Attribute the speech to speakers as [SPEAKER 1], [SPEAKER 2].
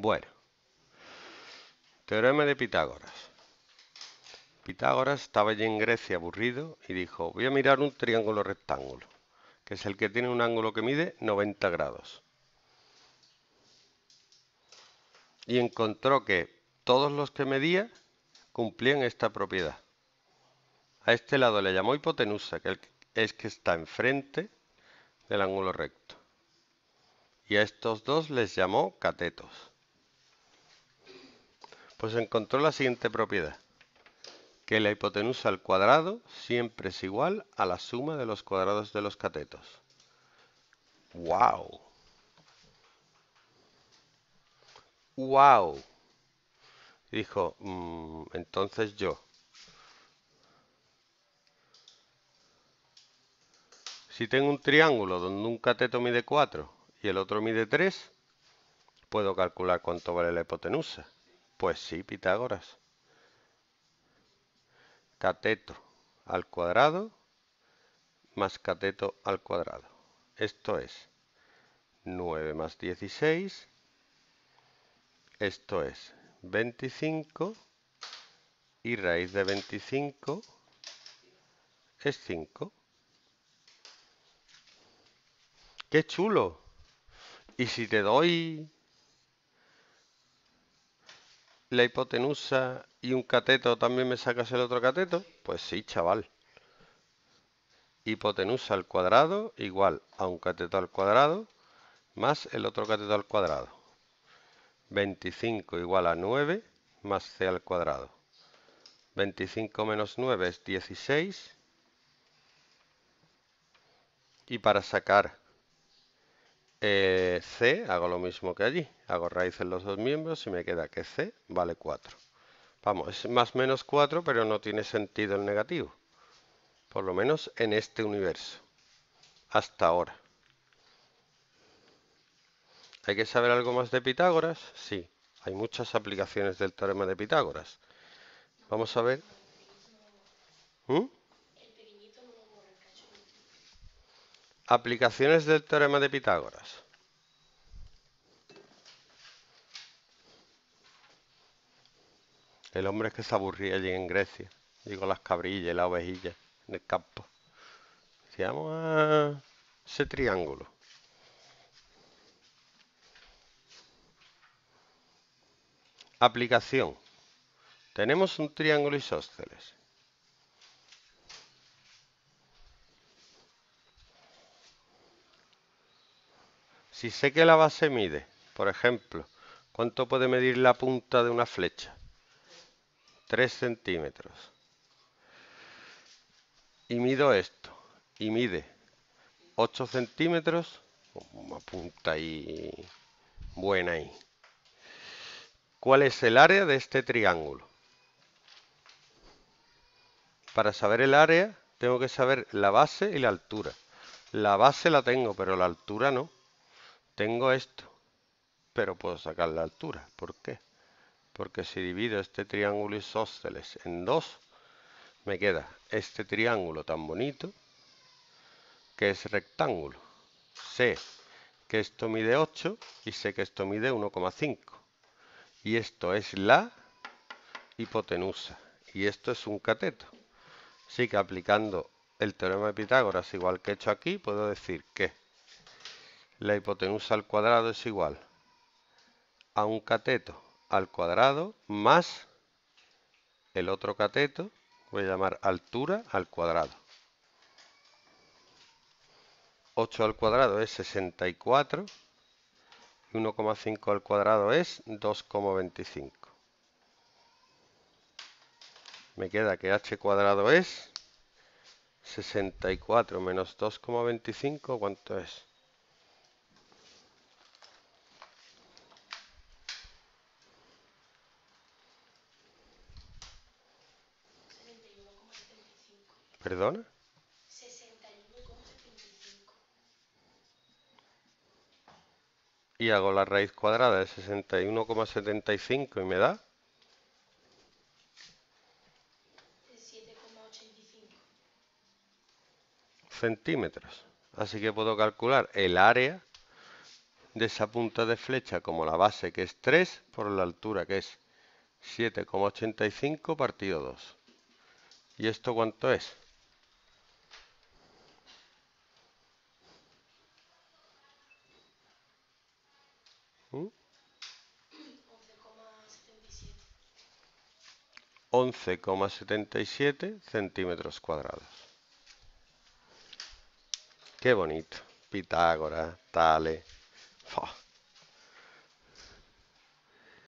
[SPEAKER 1] Bueno, teorema de Pitágoras. Pitágoras estaba allí en Grecia aburrido y dijo, voy a mirar un triángulo rectángulo, que es el que tiene un ángulo que mide 90 grados. Y encontró que todos los que medía cumplían esta propiedad. A este lado le llamó hipotenusa, que es que está enfrente del ángulo recto. Y a estos dos les llamó catetos. Pues encontró la siguiente propiedad, que la hipotenusa al cuadrado siempre es igual a la suma de los cuadrados de los catetos. ¡Wow! ¡Wow! Dijo, mm, entonces yo. Si tengo un triángulo donde un cateto mide 4 y el otro mide 3, puedo calcular cuánto vale la hipotenusa. Pues sí, Pitágoras. Cateto al cuadrado más cateto al cuadrado. Esto es 9 más 16. Esto es 25. Y raíz de 25 es 5. ¡Qué chulo! Y si te doy la hipotenusa y un cateto también me sacas el otro cateto? Pues sí, chaval. Hipotenusa al cuadrado igual a un cateto al cuadrado más el otro cateto al cuadrado. 25 igual a 9 más c al cuadrado. 25 menos 9 es 16. Y para sacar eh, C, hago lo mismo que allí, hago raíz en los dos miembros y me queda que C vale 4. Vamos, es más menos 4, pero no tiene sentido el negativo, por lo menos en este universo, hasta ahora. ¿Hay que saber algo más de Pitágoras? Sí, hay muchas aplicaciones del teorema de Pitágoras. Vamos a ver. ¿Mm? Aplicaciones del teorema de Pitágoras. El hombre es que se aburría allí en Grecia, digo las cabrillas y las ovejillas en el campo. Si a ese triángulo. Aplicación. Tenemos un triángulo isósceles. Si sé que la base mide, por ejemplo, ¿cuánto puede medir la punta de una flecha? 3 centímetros. Y mido esto, y mide 8 centímetros, una punta ahí buena ahí. ¿Cuál es el área de este triángulo? Para saber el área tengo que saber la base y la altura. La base la tengo, pero la altura no tengo esto, pero puedo sacar la altura. ¿Por qué? Porque si divido este triángulo isósceles en dos, me queda este triángulo tan bonito, que es rectángulo. Sé que esto mide 8 y sé que esto mide 1,5. Y esto es la hipotenusa. Y esto es un cateto. Así que aplicando el teorema de Pitágoras igual que he hecho aquí, puedo decir que la hipotenusa al cuadrado es igual a un cateto al cuadrado más el otro cateto, voy a llamar altura al cuadrado. 8 al cuadrado es 64 1,5 al cuadrado es 2,25. Me queda que h cuadrado es 64 menos 2,25, ¿cuánto es? ¿Perdona? 61,75. Y hago la raíz cuadrada de 61,75 y me da... 7,85. Centímetros. Así que puedo calcular el área de esa punta de flecha como la base que es 3 por la altura que es 7,85 partido 2. ¿Y esto cuánto es? ¿Mm? y 11,77 centímetros cuadrados. Qué bonito. Pitágoras, Tale.